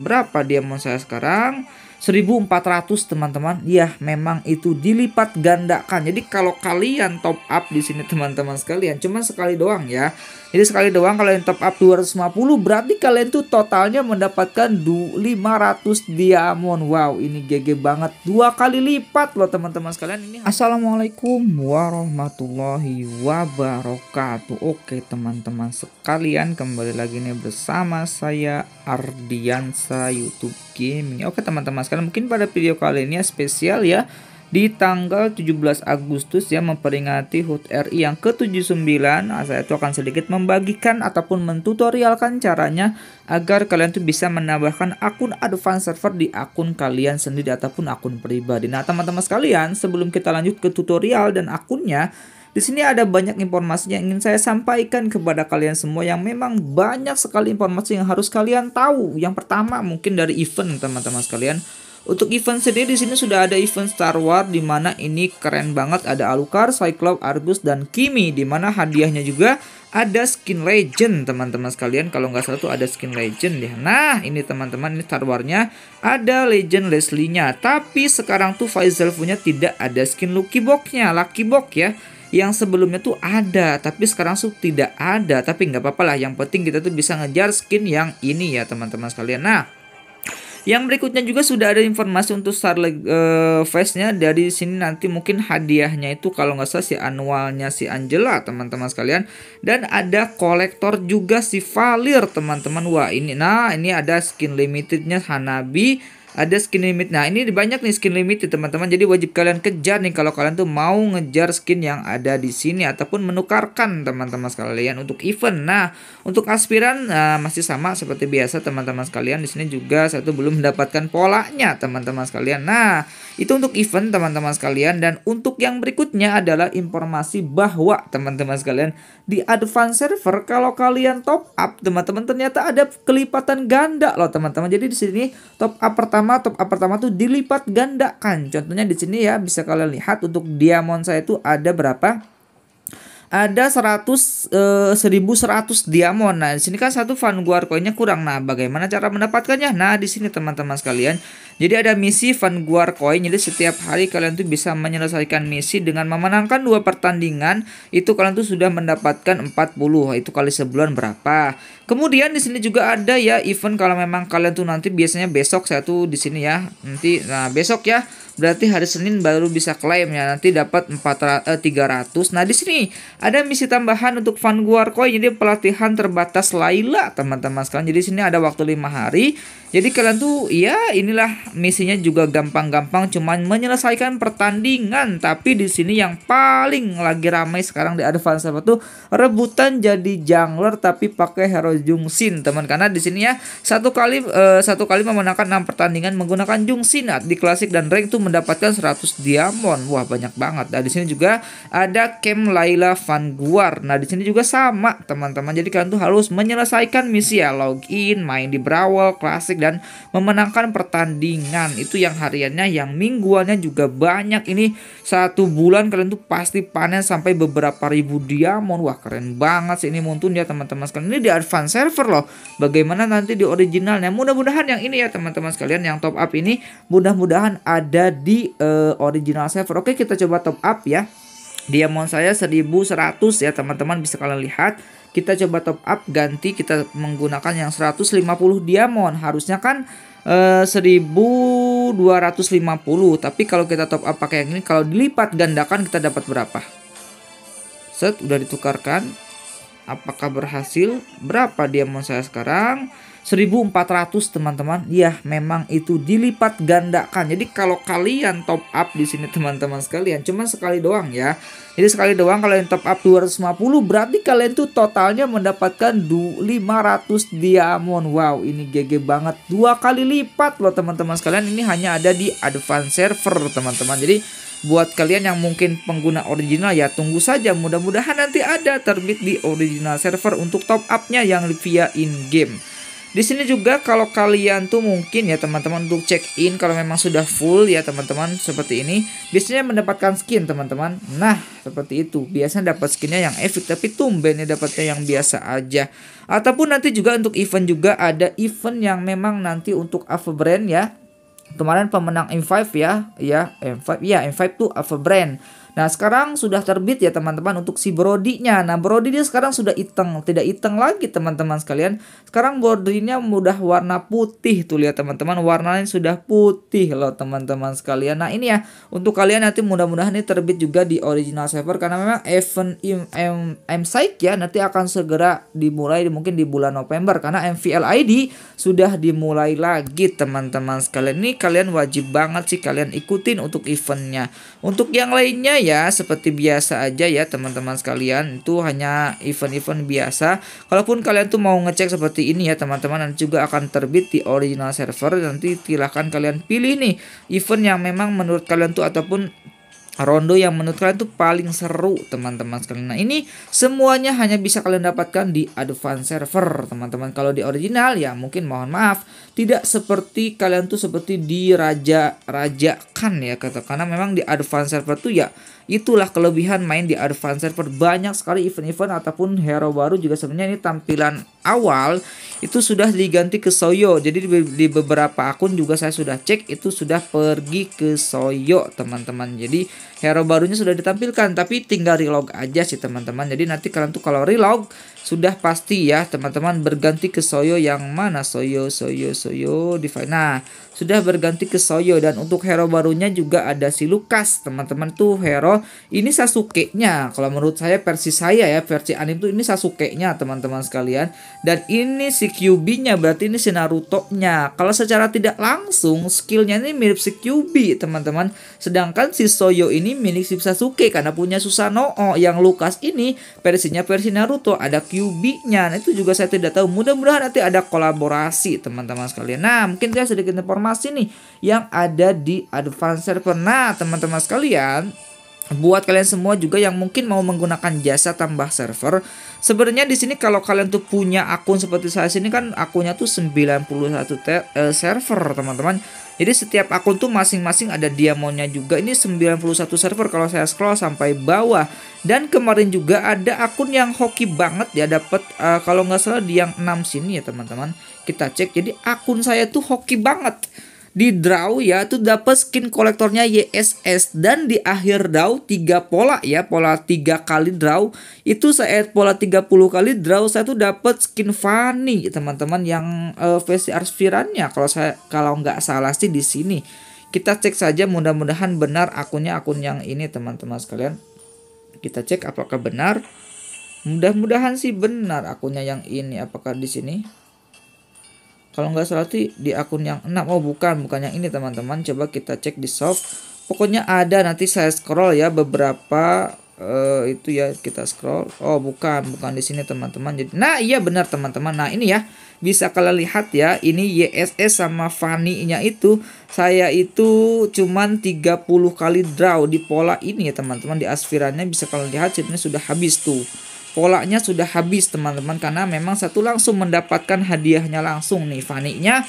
Berapa dia mau saya sekarang? 1400 teman-teman ya memang itu dilipat gandakan jadi kalau kalian top up di sini teman-teman sekalian cuma sekali doang ya jadi sekali doang kalian top up 250 berarti kalian tuh totalnya mendapatkan 500 diamond wow ini GG banget dua kali lipat loh teman-teman sekalian ini Assalamualaikum warahmatullahi wabarakatuh Oke teman-teman sekalian kembali lagi nih bersama saya Ardiansa YouTube Gaming Oke teman-teman karena Mungkin pada video kali ini ya spesial ya di tanggal 17 Agustus ya memperingati HUT RI yang ke-79 nah, saya itu akan sedikit membagikan ataupun mentutorialkan caranya agar kalian tuh bisa menambahkan akun advance server di akun kalian sendiri ataupun akun pribadi nah teman-teman sekalian sebelum kita lanjut ke tutorial dan akunnya di sini ada banyak informasi yang ingin saya sampaikan kepada kalian semua yang memang banyak sekali informasi yang harus kalian tahu. Yang pertama mungkin dari event teman-teman sekalian. Untuk event sendiri di sini sudah ada event Star Wars di mana ini keren banget ada Alucard, Cyclops, Argus dan Kimi di mana hadiahnya juga ada skin legend teman-teman sekalian kalau nggak salah tuh ada skin legend ya. Nah, ini teman-teman ini Star Wars-nya ada legend Leslie-nya, tapi sekarang tuh Faisal punya tidak ada skin Lucky Box-nya, Lucky Box ya yang sebelumnya tuh ada tapi sekarang tuh tidak ada tapi nggak apa-apa lah yang penting kita tuh bisa ngejar skin yang ini ya teman-teman sekalian nah yang berikutnya juga sudah ada informasi untuk Starlight uh, eh, Face-nya dari sini nanti mungkin hadiahnya itu kalau nggak salah si annualnya si Angela teman-teman sekalian dan ada kolektor juga si Valir teman-teman wah ini nah ini ada skin limitednya Hanabi ada skin limit. Nah, ini banyak nih skin limit teman-teman. Jadi wajib kalian kejar nih kalau kalian tuh mau ngejar skin yang ada di sini ataupun menukarkan teman-teman sekalian untuk event. Nah, untuk aspiran nah, masih sama seperti biasa teman-teman sekalian. Di sini juga satu belum mendapatkan polanya teman-teman sekalian. Nah, itu untuk event teman-teman sekalian dan untuk yang berikutnya adalah informasi bahwa teman-teman sekalian di advance server kalau kalian top up teman-teman ternyata ada kelipatan ganda loh teman-teman jadi di sini top up pertama top up pertama tuh dilipat ganda kan contohnya di sini ya bisa kalian lihat untuk diamond saya itu ada berapa ada 100 eh, 1100 diamond. Nah, di sini kan satu vanguard koinnya kurang. Nah, bagaimana cara mendapatkannya? Nah, di sini teman-teman sekalian, jadi ada misi Van Guar Coin. Jadi setiap hari kalian tuh bisa menyelesaikan misi dengan memenangkan dua pertandingan. Itu kalian tuh sudah mendapatkan 40. Itu kali sebulan berapa? Kemudian di sini juga ada ya event kalau memang kalian tuh nanti biasanya besok saya tuh di sini ya. Nanti nah besok ya berarti hari Senin baru bisa klaim ya nanti dapat 400 300. Eh, nah, di sini ada misi tambahan untuk Van Guar Coin jadi pelatihan terbatas Laila teman-teman sekalian. Jadi sini ada waktu 5 hari. Jadi kalian tuh ya inilah misinya juga gampang-gampang cuman menyelesaikan pertandingan tapi di sini yang paling lagi ramai sekarang di Advance apa tuh rebutan jadi jungler tapi pakai hero Jungsin teman karena di sini ya satu kali uh, satu kali memenangkan 6 pertandingan menggunakan Jungsin nah, di klasik dan rank tuh mendapatkan 100 diamond wah banyak banget nah di sini juga ada Kem Laila Van Guar. nah di sini juga sama teman-teman jadi kalian tuh harus menyelesaikan misi ya login main di Brawl klasik dan memenangkan pertandingan ringan itu yang hariannya yang mingguannya juga banyak ini satu bulan kalian tuh pasti panen sampai beberapa ribu diamond wah keren banget sih ini muntun ya teman-teman sekalian ini di advance server loh bagaimana nanti di originalnya mudah-mudahan yang ini ya teman-teman sekalian yang top up ini mudah-mudahan ada di uh, original server oke kita coba top up ya diamond saya 1100 ya teman-teman bisa kalian lihat kita coba top up ganti kita menggunakan yang 150 diamond harusnya kan e, eh, 1250 tapi kalau kita top up pakai yang ini kalau dilipat gandakan kita dapat berapa set udah ditukarkan apakah berhasil berapa diamond saya sekarang 1400 teman-teman. Ya, memang itu dilipat gandakan. Jadi kalau kalian top up di sini teman-teman sekalian, cuma sekali doang ya. Jadi sekali doang kalian top up 250 berarti kalian tuh totalnya mendapatkan 500 diamond. Wow, ini GG banget. Dua kali lipat loh teman-teman sekalian. Ini hanya ada di advance server teman-teman. Jadi buat kalian yang mungkin pengguna original ya tunggu saja mudah-mudahan nanti ada terbit di original server untuk top upnya yang via in game. Di sini juga kalau kalian tuh mungkin ya teman-teman untuk check in kalau memang sudah full ya teman-teman seperti ini biasanya mendapatkan skin teman-teman. Nah, seperti itu. Biasanya dapat skinnya yang epic tapi tumbennya dapatnya yang biasa aja. Ataupun nanti juga untuk event juga ada event yang memang nanti untuk Ava Brand ya. Kemarin pemenang M5 ya, ya M5 ya M5 tuh Ava Brand. Nah sekarang sudah terbit ya teman-teman untuk si Brodinya. Nah Brodi dia sekarang sudah hitam, tidak hitam lagi teman-teman sekalian. Sekarang Brodinya mudah warna putih tuh lihat teman-teman, warnanya sudah putih loh teman-teman sekalian. Nah ini ya untuk kalian nanti mudah-mudahan ini terbit juga di original server karena memang event im, im, ya nanti akan segera dimulai mungkin di bulan November karena MVL ID sudah dimulai lagi teman-teman sekalian. Ini kalian wajib banget sih kalian ikutin untuk eventnya. Untuk yang lainnya ya ya seperti biasa aja ya teman-teman sekalian itu hanya event-event biasa kalaupun kalian tuh mau ngecek seperti ini ya teman-teman dan juga akan terbit di original server nanti silahkan kalian pilih nih event yang memang menurut kalian tuh ataupun rondo yang menurut kalian tuh paling seru teman-teman sekalian. Nah ini semuanya hanya bisa kalian dapatkan di advance server teman-teman. Kalau di original ya mungkin mohon maaf tidak seperti kalian tuh seperti di raja rajakan ya kata karena memang di advance server tuh ya Itulah kelebihan main di advance Server. Banyak sekali event-event ataupun hero baru juga sebenarnya ini tampilan awal itu sudah diganti ke Soyo. Jadi di, beberapa akun juga saya sudah cek itu sudah pergi ke Soyo, teman-teman. Jadi hero barunya sudah ditampilkan tapi tinggal relog aja sih, teman-teman. Jadi nanti kalian tuh kalau relog sudah pasti ya, teman-teman berganti ke Soyo yang mana Soyo, Soyo, Soyo, Divine. Nah, sudah berganti ke Soyo dan untuk hero barunya juga ada si Lukas, teman-teman tuh hero ini Sasuke-nya. Kalau menurut saya versi saya ya, versi anime tuh ini Sasuke-nya teman-teman sekalian. Dan ini si Kyubi-nya berarti ini si Naruto-nya. Kalau secara tidak langsung skillnya ini mirip si Kyubi teman-teman. Sedangkan si Soyo ini milik si Sasuke karena punya Susanoo. Yang Lukas ini versinya versi Naruto ada Kyubi-nya. Nah, itu juga saya tidak tahu. Mudah-mudahan nanti ada kolaborasi teman-teman sekalian. Nah, mungkin saya sedikit informasi nih yang ada di advance server. Nah, teman-teman sekalian, buat kalian semua juga yang mungkin mau menggunakan jasa tambah server sebenarnya di sini kalau kalian tuh punya akun seperti saya sini kan akunnya tuh 91 ter, eh, server teman-teman jadi setiap akun tuh masing-masing ada diamonnya juga ini 91 server kalau saya scroll sampai bawah dan kemarin juga ada akun yang hoki banget ya dapat uh, eh, kalau nggak salah di yang 6 sini ya teman-teman kita cek jadi akun saya tuh hoki banget di draw ya itu dapat skin kolektornya YSS dan di akhir draw tiga pola ya, pola tiga kali draw itu saya eh, pola 30 kali draw saya tuh dapat skin funny teman-teman yang uh, eh, VCR Arsfirannya kalau saya kalau nggak salah sih di sini. Kita cek saja mudah-mudahan benar akunnya akun yang ini teman-teman sekalian. Kita cek apakah benar. Mudah-mudahan sih benar akunnya yang ini apakah di sini? kalau nggak salah tuh di akun yang 6 oh bukan bukan yang ini teman-teman coba kita cek di shop pokoknya ada nanti saya scroll ya beberapa uh, itu ya kita scroll oh bukan bukan di sini teman-teman jadi nah iya benar teman-teman nah ini ya bisa kalian lihat ya ini YSS sama Fanny nya itu saya itu cuman 30 kali draw di pola ini ya teman-teman di aspirannya bisa kalian lihat chipnya sudah habis tuh polanya sudah habis teman-teman karena memang satu langsung mendapatkan hadiahnya langsung nih Vaniknya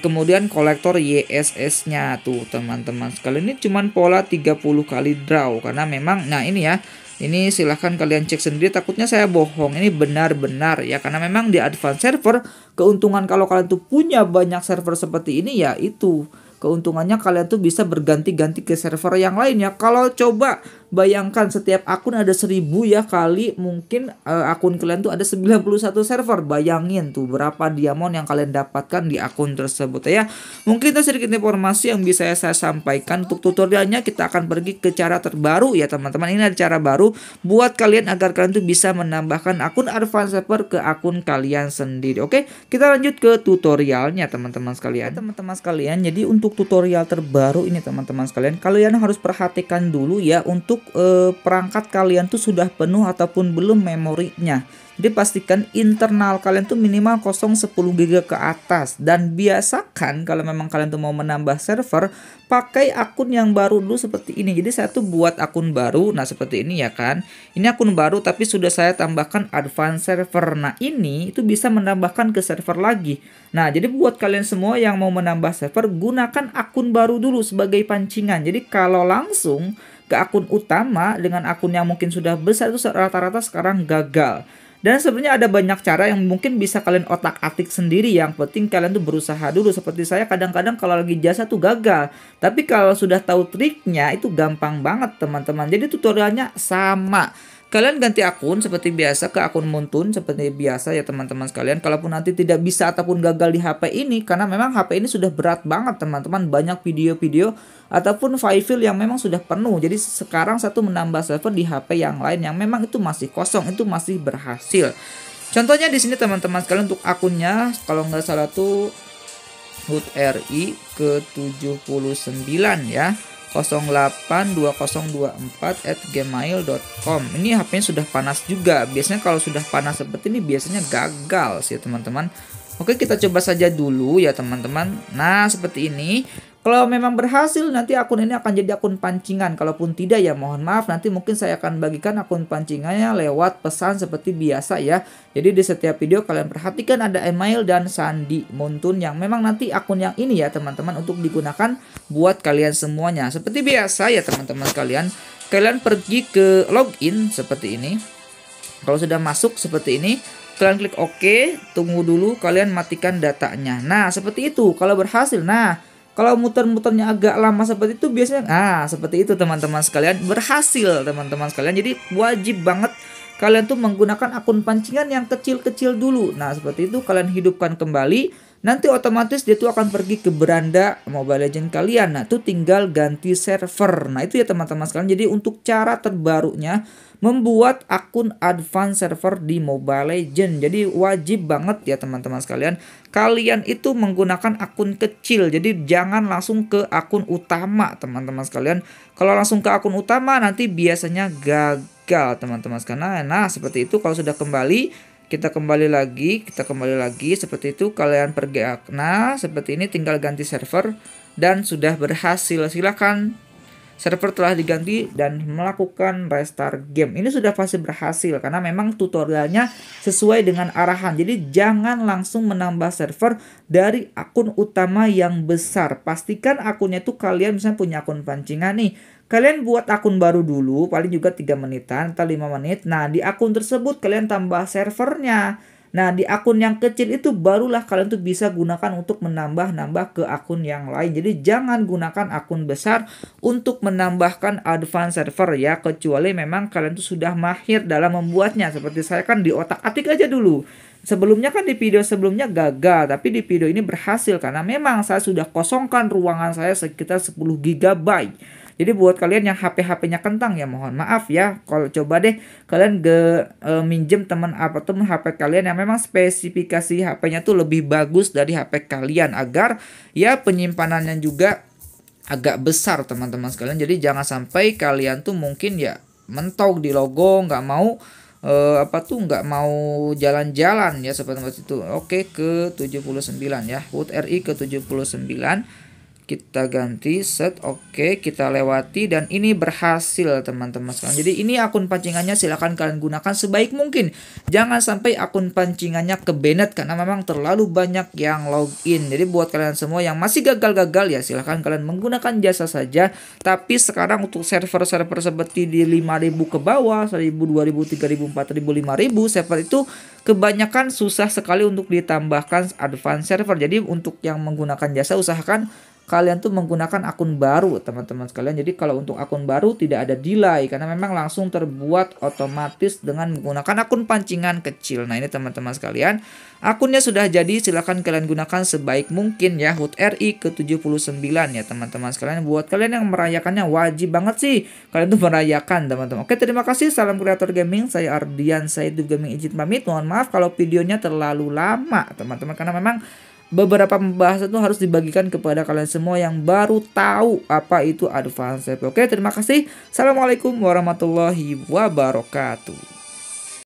kemudian kolektor YSS-nya tuh teman-teman sekali ini cuman pola 30 kali draw karena memang nah ini ya ini silahkan kalian cek sendiri takutnya saya bohong ini benar-benar ya karena memang di advance server keuntungan kalau kalian tuh punya banyak server seperti ini ya itu Keuntungannya kalian tuh bisa berganti-ganti ke server yang lainnya. Kalau coba bayangkan setiap akun ada 1000 ya kali mungkin uh, akun kalian tuh ada 91 server. Bayangin tuh berapa diamond yang kalian dapatkan di akun tersebut ya. Mungkin itu sedikit informasi yang bisa saya sampaikan untuk tutorialnya kita akan pergi ke cara terbaru ya teman-teman. Ini ada cara baru buat kalian agar kalian tuh bisa menambahkan akun advanced server ke akun kalian sendiri. Oke, kita lanjut ke tutorialnya teman-teman sekalian. Teman-teman sekalian, jadi untuk untuk tutorial terbaru ini teman-teman sekalian kalian harus perhatikan dulu ya untuk e, perangkat kalian tuh sudah penuh ataupun belum memorinya jadi pastikan internal kalian tuh minimal 010 GB ke atas dan biasakan kalau memang kalian tuh mau menambah server pakai akun yang baru dulu seperti ini. Jadi saya tuh buat akun baru. Nah, seperti ini ya kan. Ini akun baru tapi sudah saya tambahkan advance server. Nah, ini itu bisa menambahkan ke server lagi. Nah, jadi buat kalian semua yang mau menambah server gunakan akun baru dulu sebagai pancingan. Jadi kalau langsung ke akun utama dengan akun yang mungkin sudah besar itu rata-rata sekarang gagal. Dan sebenarnya ada banyak cara yang mungkin bisa kalian otak-atik sendiri. Yang penting kalian tuh berusaha dulu. Seperti saya kadang-kadang kalau lagi jasa tuh gagal. Tapi kalau sudah tahu triknya itu gampang banget teman-teman. Jadi tutorialnya sama. Kalian ganti akun seperti biasa ke akun Muntun seperti biasa ya teman-teman sekalian. Kalaupun nanti tidak bisa ataupun gagal di HP ini karena memang HP ini sudah berat banget teman-teman. Banyak video-video ataupun file-file yang memang sudah penuh. Jadi sekarang satu menambah server di HP yang lain yang memang itu masih kosong, itu masih berhasil. Contohnya di sini teman-teman sekalian untuk akunnya kalau nggak salah tuh HUT RI ke 79 ya. 082024 at ini HP-nya sudah panas juga biasanya kalau sudah panas seperti ini biasanya gagal sih teman-teman Oke kita coba saja dulu ya teman-teman Nah seperti ini kalau memang berhasil nanti akun ini akan jadi akun pancingan. Kalaupun tidak ya mohon maaf nanti mungkin saya akan bagikan akun pancingannya lewat pesan seperti biasa ya. Jadi di setiap video kalian perhatikan ada email dan sandi montun yang memang nanti akun yang ini ya teman-teman untuk digunakan buat kalian semuanya. Seperti biasa ya teman-teman sekalian. Kalian pergi ke login seperti ini. Kalau sudah masuk seperti ini, kalian klik OK, tunggu dulu kalian matikan datanya. Nah, seperti itu. Kalau berhasil, nah kalau muter-muternya agak lama seperti itu biasanya ah seperti itu teman-teman sekalian berhasil teman-teman sekalian. Jadi wajib banget kalian tuh menggunakan akun pancingan yang kecil-kecil dulu. Nah, seperti itu kalian hidupkan kembali nanti otomatis dia tuh akan pergi ke beranda Mobile Legend kalian. Nah, tuh tinggal ganti server. Nah, itu ya teman-teman sekalian. Jadi untuk cara terbarunya membuat akun advance server di Mobile Legend. Jadi wajib banget ya teman-teman sekalian, kalian itu menggunakan akun kecil. Jadi jangan langsung ke akun utama, teman-teman sekalian. Kalau langsung ke akun utama nanti biasanya gagal, teman-teman sekalian. Nah, nah seperti itu kalau sudah kembali kita kembali lagi, kita kembali lagi seperti itu kalian pergi akna seperti ini tinggal ganti server dan sudah berhasil. silahkan server telah diganti dan melakukan restart game. Ini sudah pasti berhasil karena memang tutorialnya sesuai dengan arahan. Jadi jangan langsung menambah server dari akun utama yang besar. Pastikan akunnya tuh kalian misalnya punya akun pancingan nih Kalian buat akun baru dulu, paling juga 3 menitan atau 5 menit. Nah, di akun tersebut kalian tambah servernya. Nah, di akun yang kecil itu barulah kalian tuh bisa gunakan untuk menambah-nambah ke akun yang lain. Jadi jangan gunakan akun besar untuk menambahkan advance server ya, kecuali memang kalian tuh sudah mahir dalam membuatnya. Seperti saya kan di otak-atik aja dulu. Sebelumnya kan di video sebelumnya gagal, tapi di video ini berhasil karena memang saya sudah kosongkan ruangan saya sekitar 10 GB jadi buat kalian yang HP-HP-nya kentang ya mohon maaf ya. Kalau coba deh kalian ge, e, minjem teman apa teman HP kalian yang memang spesifikasi HP-nya tuh lebih bagus dari HP kalian agar ya penyimpanannya juga agak besar teman-teman sekalian. Jadi jangan sampai kalian tuh mungkin ya mentok di logo nggak mau eh, apa tuh nggak mau jalan-jalan ya seperti itu. Oke ke 79 ya. Wood RI ke 79 kita ganti set oke okay, kita lewati dan ini berhasil teman-teman sekarang jadi ini akun pancingannya silahkan kalian gunakan sebaik mungkin jangan sampai akun pancingannya kebenet karena memang terlalu banyak yang login jadi buat kalian semua yang masih gagal-gagal ya silahkan kalian menggunakan jasa saja tapi sekarang untuk server-server seperti di 5000 ke bawah 1000 2000 3000 4000 5000 server itu kebanyakan susah sekali untuk ditambahkan advance server jadi untuk yang menggunakan jasa usahakan kalian tuh menggunakan akun baru teman-teman sekalian jadi kalau untuk akun baru tidak ada delay karena memang langsung terbuat otomatis dengan menggunakan akun pancingan kecil nah ini teman-teman sekalian akunnya sudah jadi silahkan kalian gunakan sebaik mungkin ya HUT RI ke-79 ya teman-teman sekalian buat kalian yang merayakannya wajib banget sih kalian tuh merayakan teman-teman oke terima kasih salam kreator gaming saya Ardian saya Gaming izin pamit mohon maaf kalau videonya terlalu lama teman-teman karena memang beberapa pembahasan itu harus dibagikan kepada kalian semua yang baru tahu apa itu advance. Oke, terima kasih. Assalamualaikum warahmatullahi wabarakatuh.